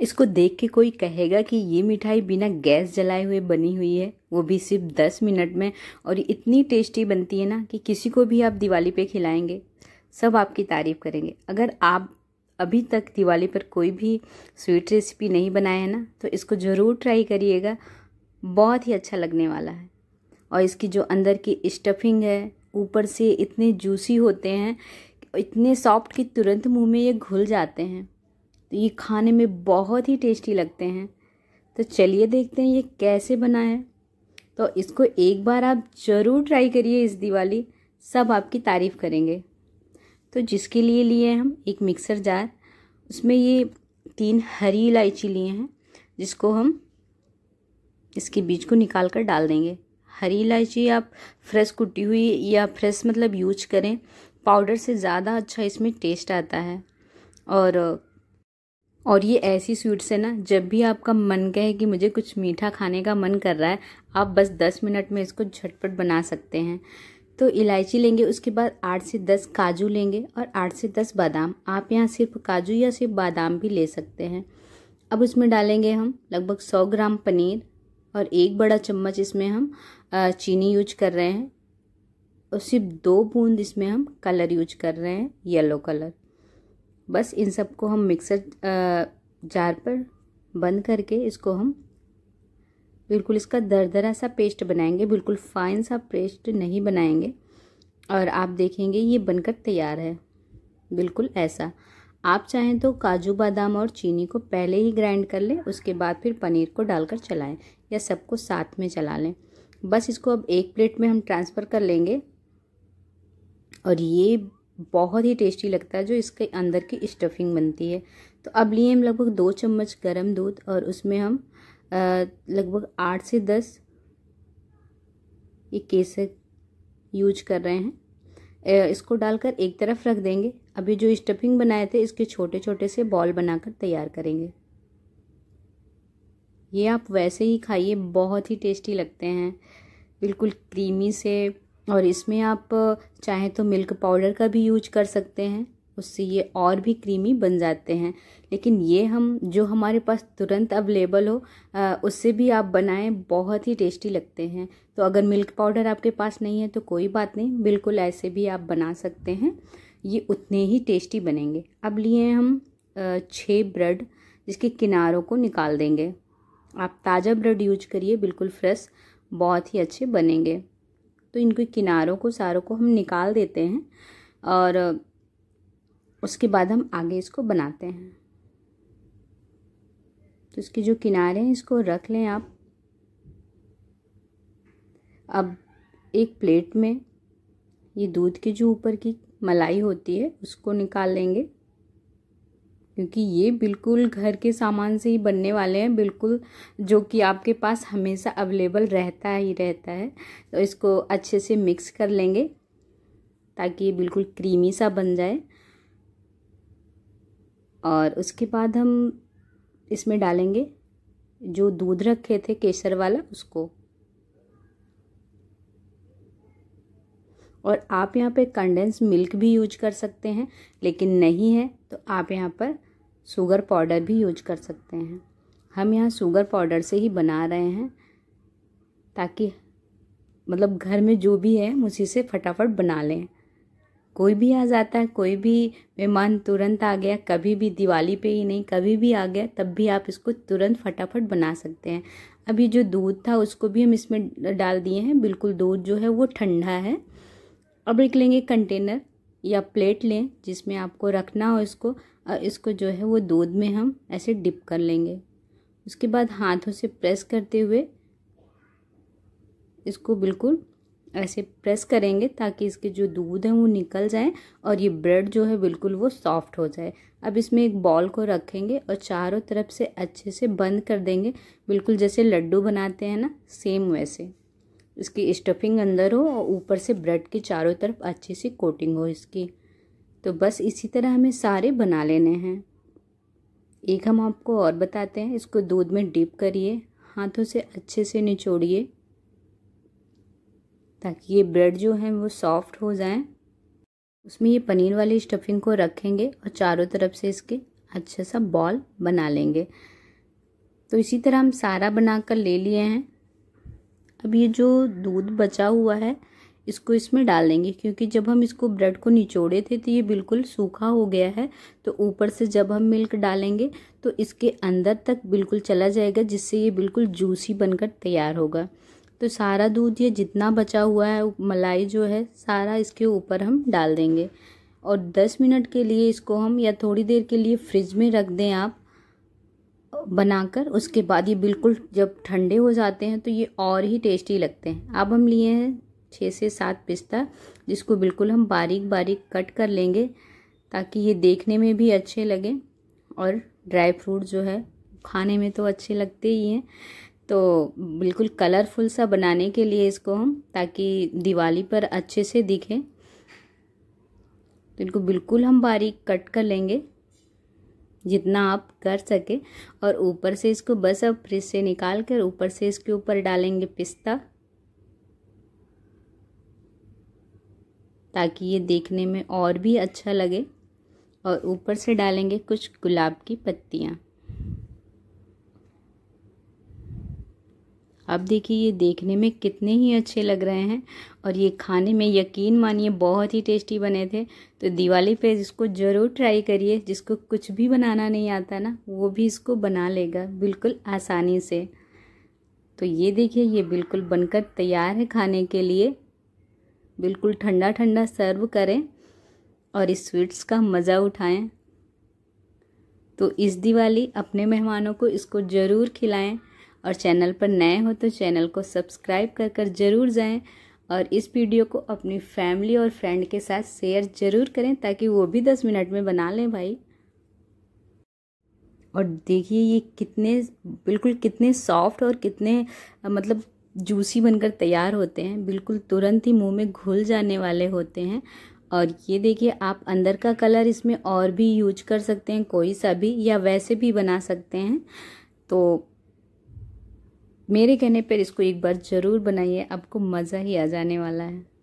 इसको देख के कोई कहेगा कि ये मिठाई बिना गैस जलाए हुए बनी हुई है वो भी सिर्फ दस मिनट में और इतनी टेस्टी बनती है ना कि किसी को भी आप दिवाली पे खिलाएंगे सब आपकी तारीफ़ करेंगे अगर आप अभी तक दिवाली पर कोई भी स्वीट रेसिपी नहीं बनाया है ना तो इसको ज़रूर ट्राई करिएगा बहुत ही अच्छा लगने वाला है और इसकी जो अंदर की स्टफिंग है ऊपर से इतने जूसी होते हैं इतने सॉफ्ट कि तुरंत मुंह में ये घुल जाते हैं तो ये खाने में बहुत ही टेस्टी लगते हैं तो चलिए देखते हैं ये कैसे बना है तो इसको एक बार आप ज़रूर ट्राई करिए इस दिवाली सब आपकी तारीफ़ करेंगे तो जिसके लिए लिए हम एक मिक्सर जार उसमें ये तीन हरी इलायची लिए हैं जिसको हम इसके बीज को निकाल कर डाल देंगे हरी इलायची आप फ्रेश कुटी हुई या फ्रेश मतलब यूज करें पाउडर से ज़्यादा अच्छा इसमें टेस्ट आता है और और ये ऐसी स्वीट्स है ना जब भी आपका मन कहे कि मुझे कुछ मीठा खाने का मन कर रहा है आप बस दस मिनट में इसको झटपट बना सकते हैं तो इलायची लेंगे उसके बाद आठ से दस काजू लेंगे और आठ से दस बादाम आप यहाँ सिर्फ काजू या सिर्फ बादाम भी ले सकते हैं अब उसमें डालेंगे हम लगभग सौ ग्राम पनीर और एक बड़ा चम्मच इसमें हम चीनी यूज कर रहे हैं और सिर्फ दो बूंद इसमें हम कलर यूज कर रहे हैं येलो कलर बस इन सब को हम मिक्सर जार पर बंद करके इसको हम बिल्कुल इसका दरदरा सा पेस्ट बनाएंगे बिल्कुल फाइन सा पेस्ट नहीं बनाएंगे और आप देखेंगे ये बनकर तैयार है बिल्कुल ऐसा आप चाहें तो काजू बादाम और चीनी को पहले ही ग्राइंड कर लें उसके बाद फिर पनीर को डालकर चलाएं या सबको साथ में चला लें बस इसको अब एक प्लेट में हम ट्रांसफ़र कर लेंगे और ये बहुत ही टेस्टी लगता है जो इसके अंदर की स्टफिंग बनती है तो अब लिए हम लगभग दो चम्मच गरम दूध और उसमें हम लगभग आठ से दस ये केसर यूज कर रहे हैं इसको डालकर एक तरफ रख देंगे अभी जो स्टफिंग बनाए थे इसके छोटे छोटे से बॉल बनाकर तैयार करेंगे ये आप वैसे ही खाइए बहुत ही टेस्टी लगते हैं बिल्कुल क्रीमी से और इसमें आप चाहें तो मिल्क पाउडर का भी यूज कर सकते हैं उससे ये और भी क्रीमी बन जाते हैं लेकिन ये हम जो हमारे पास तुरंत अवेलेबल हो आ, उससे भी आप बनाएं बहुत ही टेस्टी लगते हैं तो अगर मिल्क पाउडर आपके पास नहीं है तो कोई बात नहीं बिल्कुल ऐसे भी आप बना सकते हैं ये उतने ही टेस्टी बनेंगे अब लिए हम छः ब्रेड जिसके किनारों को निकाल देंगे आप ताज़ा ब्रेड यूज करिए बिल्कुल फ्रेश बहुत ही अच्छे बनेंगे तो इनके किनारों को सारों को हम निकाल देते हैं और उसके बाद हम आगे इसको बनाते हैं तो इसके जो किनारे हैं इसको रख लें आप अब एक प्लेट में ये दूध की जो ऊपर की मलाई होती है उसको निकाल लेंगे क्योंकि ये बिल्कुल घर के सामान से ही बनने वाले हैं बिल्कुल जो कि आपके पास हमेशा अवेलेबल रहता ही रहता है तो इसको अच्छे से मिक्स कर लेंगे ताकि ये बिल्कुल क्रीमी सा बन जाए और उसके बाद हम इसमें डालेंगे जो दूध रखे थे केसर वाला उसको और आप यहाँ पे कंडेंस मिल्क भी यूज कर सकते हैं लेकिन नहीं है तो आप यहाँ पर शुगर पाउडर भी यूज कर सकते हैं हम यहाँ शुगर पाउडर से ही बना रहे हैं ताकि मतलब घर में जो भी है उसी से फटाफट बना लें कोई भी आ जाता है कोई भी मेहमान तुरंत आ गया कभी भी दिवाली पे ही नहीं कभी भी आ गया तब भी आप इसको तुरंत फटाफट बना सकते हैं अभी जो दूध था उसको भी हम इसमें डाल दिए हैं बिल्कुल दूध जो है वो ठंडा है अब निकलेंगे कंटेनर या प्लेट लें जिसमें आपको रखना हो इसको और इसको जो है वो दूध में हम ऐसे डिप कर लेंगे उसके बाद हाथों से प्रेस करते हुए इसको बिल्कुल ऐसे प्रेस करेंगे ताकि इसके जो दूध है वो निकल जाए और ये ब्रेड जो है बिल्कुल वो सॉफ्ट हो जाए अब इसमें एक बॉल को रखेंगे और चारों तरफ से अच्छे से बंद कर देंगे बिल्कुल जैसे लड्डू बनाते हैं ना सेम वैसे इसकी स्टफिंग अंदर हो और ऊपर से ब्रेड के चारों तरफ अच्छे से कोटिंग हो इसकी तो बस इसी तरह हमें सारे बना लेने हैं एक हम आपको और बताते हैं इसको दूध में डीप करिए हाथों से अच्छे से निचोड़िए ताकि ये ब्रेड जो हैं वो सॉफ्ट हो जाएं उसमें ये पनीर वाली स्टफिंग को रखेंगे और चारों तरफ से इसके अच्छा सा बॉल बना लेंगे तो इसी तरह हम सारा बना कर ले लिए हैं अब ये जो दूध बचा हुआ है इसको इसमें डाल देंगे क्योंकि जब हम इसको ब्रेड को निचोड़े थे तो ये बिल्कुल सूखा हो गया है तो ऊपर से जब हम मिल्क डालेंगे तो इसके अंदर तक बिल्कुल चला जाएगा जिससे ये बिल्कुल जूसी बनकर तैयार होगा तो सारा दूध ये जितना बचा हुआ है मलाई जो है सारा इसके ऊपर हम डाल देंगे और 10 मिनट के लिए इसको हम या थोड़ी देर के लिए फ्रिज में रख दें आप बनाकर उसके बाद ये बिल्कुल जब ठंडे हो जाते हैं तो ये और ही टेस्टी लगते हैं अब हम लिए हैं छः से सात पिस्ता जिसको बिल्कुल हम बारीक बारीक कट कर लेंगे ताकि ये देखने में भी अच्छे लगे और ड्राई फ्रूट जो है खाने में तो अच्छे लगते ही हैं तो बिल्कुल कलरफुल सा बनाने के लिए इसको हम ताकि दिवाली पर अच्छे से दिखें तो इनको बिल्कुल हम बारीक कट कर लेंगे जितना आप कर सके और ऊपर से इसको बस अब फ्रिज से निकाल कर ऊपर से इसके ऊपर डालेंगे पिस्ता ताकि ये देखने में और भी अच्छा लगे और ऊपर से डालेंगे कुछ गुलाब की पत्तियाँ अब देखिए ये देखने में कितने ही अच्छे लग रहे हैं और ये खाने में यकीन मानिए बहुत ही टेस्टी बने थे तो दिवाली पे इसको ज़रूर ट्राई करिए जिसको कुछ भी बनाना नहीं आता ना वो भी इसको बना लेगा बिल्कुल आसानी से तो ये देखिए ये बिल्कुल बनकर तैयार है खाने के लिए बिल्कुल ठंडा ठंडा सर्व करें और इस स्वीट्स का मज़ा उठाएं तो इस दिवाली अपने मेहमानों को इसको ज़रूर खिलाएं और चैनल पर नए हो तो चैनल को सब्सक्राइब कर कर ज़रूर जाएं और इस वीडियो को अपनी फैमिली और फ्रेंड के साथ शेयर ज़रूर करें ताकि वो भी दस मिनट में बना लें भाई और देखिए ये कितने बिल्कुल कितने सॉफ्ट और कितने मतलब जूसी बनकर तैयार होते हैं बिल्कुल तुरंत ही मुंह में घुल जाने वाले होते हैं और ये देखिए आप अंदर का कलर इसमें और भी यूज कर सकते हैं कोई सा भी या वैसे भी बना सकते हैं तो मेरे कहने पर इसको एक बार ज़रूर बनाइए आपको मज़ा ही आ जाने वाला है